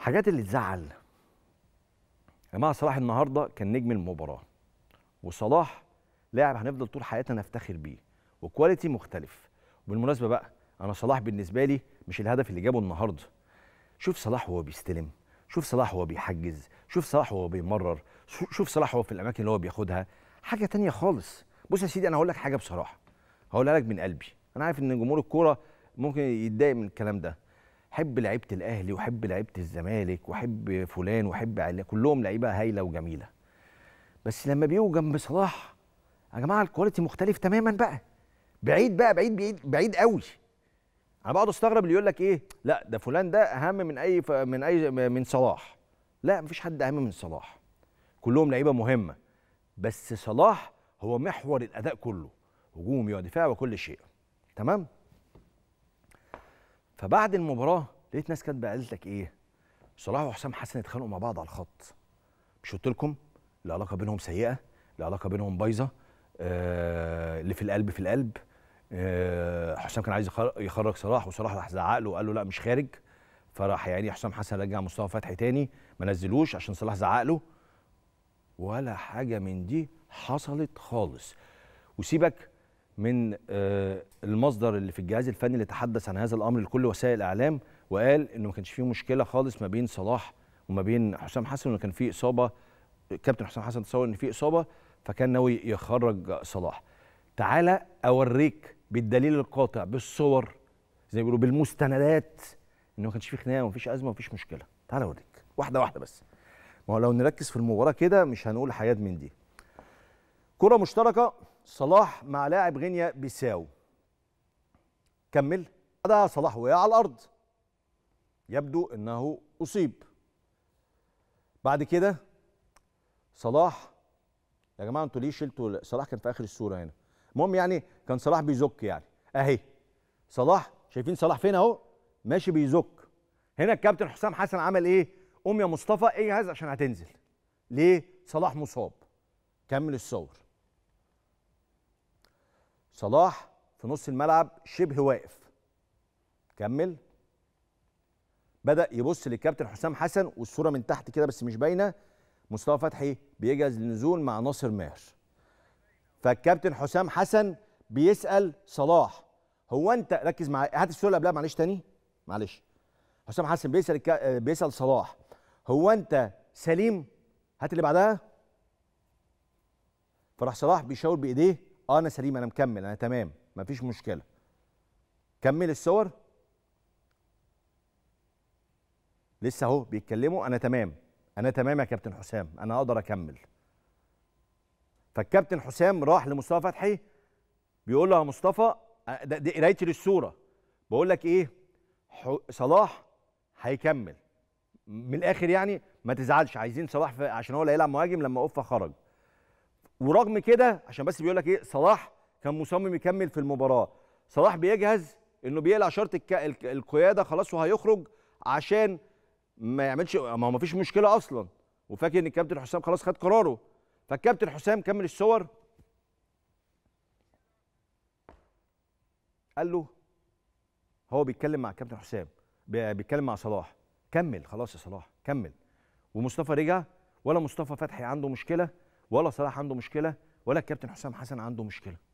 حاجات اللي تزعل يا جماعه صلاح النهارده كان نجم المباراه وصلاح لاعب هنفضل طول حياتنا نفتخر بيه وكواليتي مختلف وبالمناسبه بقى انا صلاح بالنسبه لي مش الهدف اللي جابه النهارده شوف صلاح وهو بيستلم شوف صلاح وهو بيحجز شوف صلاح وهو بيمرر شوف صلاح وهو في الاماكن اللي هو بياخدها حاجه تانية خالص بص يا سيدي انا هقول لك حاجه بصراحه هقولها لك من قلبي انا عارف ان جمهور الكوره ممكن يتضايق من الكلام ده حب لعيبه الاهلي وحب لعيبه الزمالك وحب فلان وحب علي كلهم لعيبه هايله وجميله بس لما بيجوا جنب صلاح يا جماعه الكواليتي مختلف تماما بقى بعيد بقى بعيد بعيد بعيد قوي انا بقعد استغرب اللي يقول لك ايه لا ده فلان ده اهم من اي ف... من اي من صلاح لا مفيش حد اهم من صلاح كلهم لعيبه مهمه بس صلاح هو محور الاداء كله هجوم ودفاع وكل شيء تمام فبعد المباراه لقيت ناس كاتبه قالت لك ايه صلاح وحسام حسن اتخانقوا مع بعض على الخط مش قلت لكم العلاقه بينهم سيئه العلاقه بينهم بايظه آه، اللي في القلب في القلب آه حسام كان عايز يخرج صلاح وصلاح راح زعق له وقال له لا مش خارج فراح يعني حسام حسن رجع مصطفى فتحي تاني ما نزلوش عشان صلاح زعق له ولا حاجه من دي حصلت خالص وسيبك من آه، المصدر اللي في الجهاز الفني اللي تحدث عن هذا الامر لكل وسائل الاعلام وقال انه ما كانش فيه مشكله خالص ما بين صلاح وما بين حسام حسن وان كان فيه اصابه كابتن حسام حسن تصور ان فيه اصابه فكان ناوي يخرج صلاح تعالى اوريك بالدليل القاطع بالصور زي ما بيقولوا بالمستندات انه ما كانش فيه خناقه ومفيش ازمه ومفيش مشكله تعالى اوريك واحده واحده بس ما هو لو نركز في المباراه كده مش هنقول حاجات من دي كره مشتركه صلاح مع لاعب غينيا بيساو كمل بعدها صلاح وقع على الارض يبدو انه اصيب بعد كده صلاح يا جماعه انتوا ليه شلتوا صلاح كان في اخر الصوره هنا المهم يعني كان صلاح بيزك يعني اهي صلاح شايفين صلاح فين اهو ماشي بيزك هنا الكابتن حسام حسن عمل ايه قوم يا مصطفى ايه جهاز عشان هتنزل ليه صلاح مصاب كمل الصور صلاح في نص الملعب شبه واقف كمل بدأ يبص للكابتن حسام حسن والصورة من تحت كده بس مش باينة مصطفى فتحي بيجهز للنزول مع ناصر ماهر فالكابتن حسام حسن بيسأل صلاح هو أنت ركز معايا هات الصورة اللي قبلها معلش تاني معلش حسام حسن بيسأل الك... بيسأل صلاح هو أنت سليم هات اللي بعدها فراح صلاح بيشاور بإيديه اه انا سليم انا مكمل انا تمام مفيش مشكله كمل الصور لسه اهو بيتكلموا انا تمام انا تمام يا كابتن حسام انا اقدر اكمل فالكابتن حسام راح لمصطفى فتحي بيقول له يا مصطفى آه، دي قرايتي للصوره بقول لك ايه صلاح هيكمل من الاخر يعني ما تزعلش عايزين صلاح عشان هو اللي هيلعب مهاجم لما اوفا خرج ورغم كده عشان بس بيقول لك ايه صلاح كان مصمم يكمل في المباراه صلاح بيجهز انه بيقلع شرط القياده خلاص وهيخرج عشان ما يعملش ما هو مفيش مشكله اصلا وفاكر ان الكابتن حسام خلاص خد قراره فالكابتن حسام كمل الصور قال له هو بيتكلم مع الكابتن حسام بيتكلم مع صلاح كمل خلاص يا صلاح كمل ومصطفى رجع ولا مصطفى فتحي عنده مشكله ولا صلاح عنده مشكله ولا الكابتن حسام حسن عنده مشكله